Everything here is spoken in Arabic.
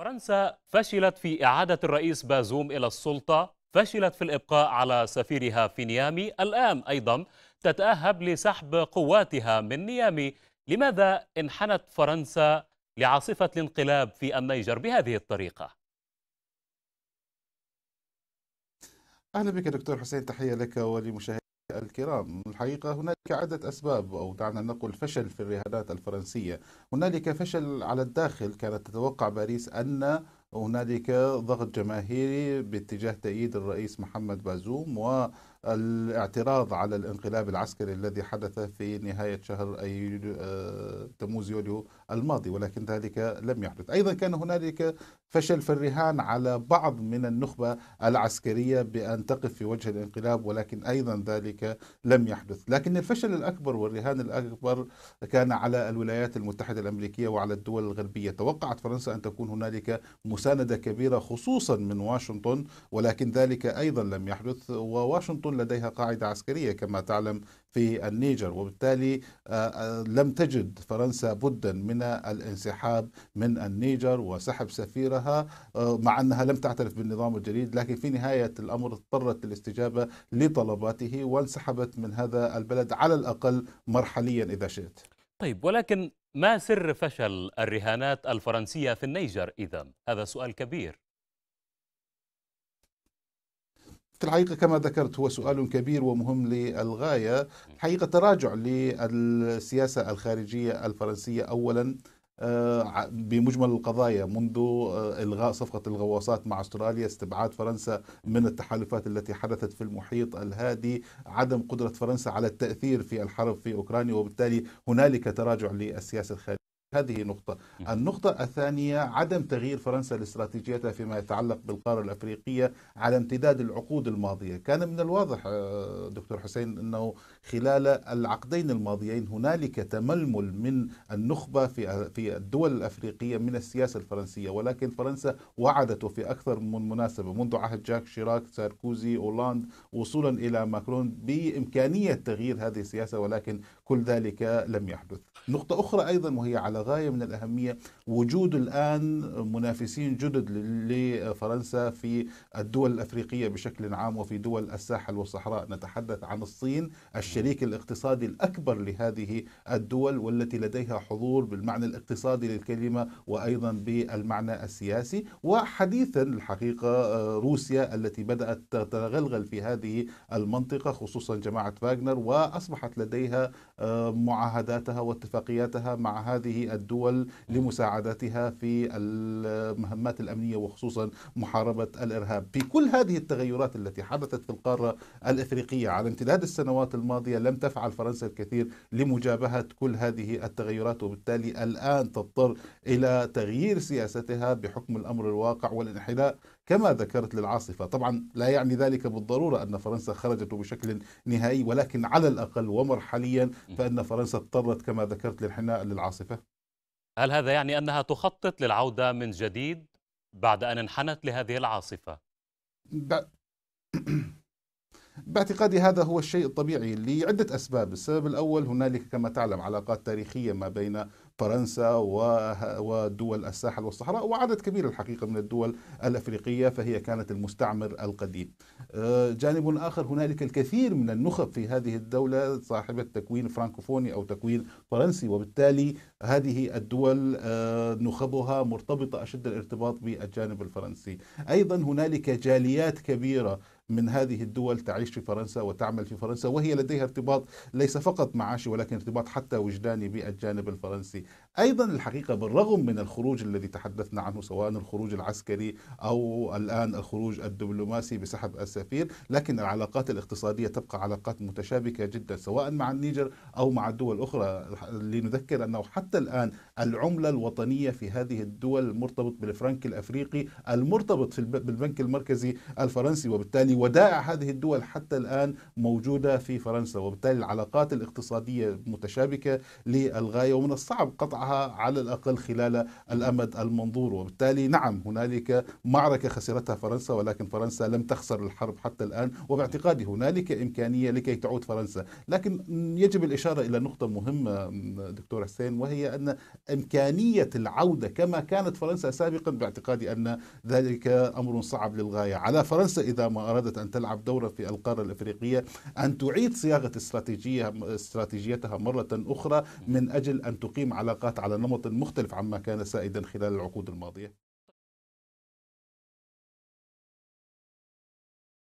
فرنسا فشلت في إعادة الرئيس بازوم إلى السلطة فشلت في الإبقاء على سفيرها في نيامي الآن أيضا تتأهب لسحب قواتها من نيامي لماذا انحنت فرنسا لعاصفة الانقلاب في النيجر بهذه الطريقة؟ أهلا بك دكتور حسين تحية لك ولمشاهديك الكرام الحقيقة هنالك عدة أسباب أو دعنا نقول فشل في الرهانات الفرنسية هنالك فشل على الداخل كانت تتوقع باريس أن هنالك ضغط جماهيري باتجاه تأييد الرئيس محمد بازوم و الاعتراض على الانقلاب العسكري الذي حدث في نهاية شهر أي آه، تموز يوليو الماضي ولكن ذلك لم يحدث أيضا كان هنالك فشل في الرهان على بعض من النخبة العسكرية بأن تقف في وجه الانقلاب ولكن أيضا ذلك لم يحدث لكن الفشل الأكبر والرهان الأكبر كان على الولايات المتحدة الأمريكية وعلى الدول الغربية توقعت فرنسا أن تكون هنالك مساندة كبيرة خصوصا من واشنطن ولكن ذلك أيضا لم يحدث وواشنطن لديها قاعدة عسكرية كما تعلم في النيجر وبالتالي آه، آه، لم تجد فرنسا بدا من الانسحاب من النيجر وسحب سفيرها آه، مع أنها لم تعترف بالنظام الجديد لكن في نهاية الأمر اضطرت للاستجابة لطلباته وانسحبت من هذا البلد على الأقل مرحليا إذا شئت طيب ولكن ما سر فشل الرهانات الفرنسية في النيجر إذا؟ هذا سؤال كبير في الحقيقة كما ذكرت هو سؤال كبير ومهم للغاية حقيقة تراجع للسياسة الخارجية الفرنسية أولا آه، بمجمل القضايا منذ آه، الغاء صفقه الغواصات مع استراليا، استبعاد فرنسا من التحالفات التي حدثت في المحيط الهادي، عدم قدره فرنسا على التاثير في الحرب في اوكرانيا وبالتالي هنالك تراجع للسياسه الخارجيه هذه نقطة النقطة الثانية عدم تغيير فرنسا لاستراتيجيتها فيما يتعلق بالقارة الأفريقية على امتداد العقود الماضية كان من الواضح آه، دكتور حسين أنه خلال العقدين الماضيين هنالك تململ من النخبة في في الدول الأفريقية من السياسة الفرنسية ولكن فرنسا وعدته في أكثر من مناسبة منذ عهد جاك شيراك ساركوزي أولاند وصولا إلى ماكرون بإمكانية تغيير هذه السياسة ولكن كل ذلك لم يحدث نقطة أخرى أيضا وهي على غاية من الأهمية وجود الآن منافسين جدد لفرنسا في الدول الأفريقية بشكل عام وفي دول الساحل والصحراء نتحدث عن الصين الشريك الاقتصادي الأكبر لهذه الدول والتي لديها حضور بالمعنى الاقتصادي للكلمة وأيضا بالمعنى السياسي وحديثا الحقيقة آه، روسيا التي بدأت تتغلغل في هذه المنطقة خصوصا جماعة فاغنر وأصبحت لديها آه، معاهداتها واتفاقياتها مع هذه الدول لمساعدتها في المهمات الامنيه وخصوصا محاربه الارهاب في كل هذه التغيرات التي حدثت في القاره الافريقيه على امتداد السنوات الماضيه لم تفعل فرنسا الكثير لمجابهه كل هذه التغيرات وبالتالي الان تضطر الى تغيير سياستها بحكم الامر الواقع والانحناء كما ذكرت للعاصفة طبعا لا يعني ذلك بالضرورة أن فرنسا خرجت بشكل نهائي ولكن على الأقل ومرحليا فإن فرنسا اضطرت كما ذكرت للحناء للعاصفة هل هذا يعني أنها تخطط للعودة من جديد بعد أن انحنت لهذه العاصفة؟ ب... باعتقادي هذا هو الشيء الطبيعي لعدة أسباب السبب الأول هنالك كما تعلم علاقات تاريخية ما بين فرنسا ودول الساحل والصحراء وعدد كبير الحقيقة من الدول الأفريقية فهي كانت المستعمر القديم آه، جانب آخر هنالك الكثير من النخب في هذه الدولة صاحبة تكوين فرانكوفوني أو تكوين فرنسي وبالتالي هذه الدول آه، نخبها مرتبطة أشد الارتباط بالجانب الفرنسي أيضا هنالك جاليات كبيرة من هذه الدول تعيش في فرنسا وتعمل في فرنسا وهي لديها ارتباط ليس فقط معاشي ولكن ارتباط حتى وجداني بالجانب الفرنسي أيضا الحقيقة بالرغم من الخروج الذي تحدثنا عنه سواء الخروج العسكري أو الآن الخروج الدبلوماسي بسحب السفير لكن العلاقات الاقتصادية تبقى علاقات متشابكة جدا سواء مع النيجر أو مع الدول الأخرى لنذكر أنه حتى الآن العملة الوطنية في هذه الدول المرتبط بالفرنك الأفريقي المرتبط بالبنك المركزي الفرنسي وبالتالي ودائع هذه الدول حتى الآن موجودة في فرنسا وبالتالي العلاقات الاقتصادية متشابكة للغاية ومن الصعب قطعها على الأقل خلال الأمد المنظور وبالتالي نعم هنالك معركة خسرتها فرنسا ولكن فرنسا لم تخسر الحرب حتى الآن وباعتقادي هنالك إمكانية لكي تعود فرنسا لكن يجب الإشارة إلى نقطة مهمة دكتور حسين وهي أن إمكانية العودة كما كانت فرنسا سابقا باعتقادي أن ذلك أمر صعب للغاية على فرنسا إذا ما أرادت أن تلعب دورا في القارة الإفريقية أن تعيد صياغة استراتيجيتها مرة أخرى من أجل أن تقيم على العلاقات على نمط مختلف عما كان سائدا خلال العقود الماضيه